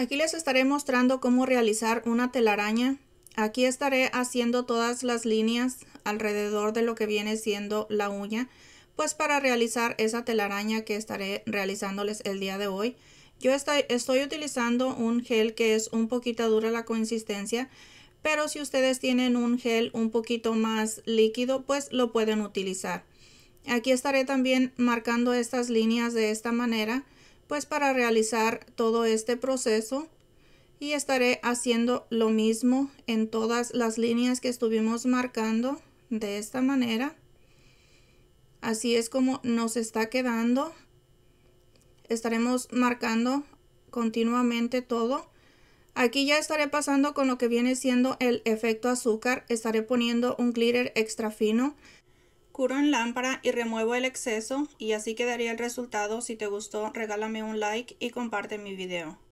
Aquí les estaré mostrando cómo realizar una telaraña. Aquí estaré haciendo todas las líneas alrededor de lo que viene siendo la uña, pues para realizar esa telaraña que estaré realizándoles el día de hoy. Yo estoy, utilizando un gel que es un poquito dura la consistencia, pero si ustedes tienen un gel un poquito más líquido, pues lo pueden utilizar. Aquí estaré también marcando estas líneas de esta manera pues para realizar todo este proceso y estaré haciendo lo mismo en todas las líneas que estuvimos marcando de esta manera así es como nos está quedando estaremos marcando continuamente todo aquí ya estaré pasando con lo que viene siendo el efecto azúcar estaré poniendo un glitter extra fino Curo en lámpara y remuevo el exceso y así quedaría el resultado. Si te gustó regálame un like y comparte mi video.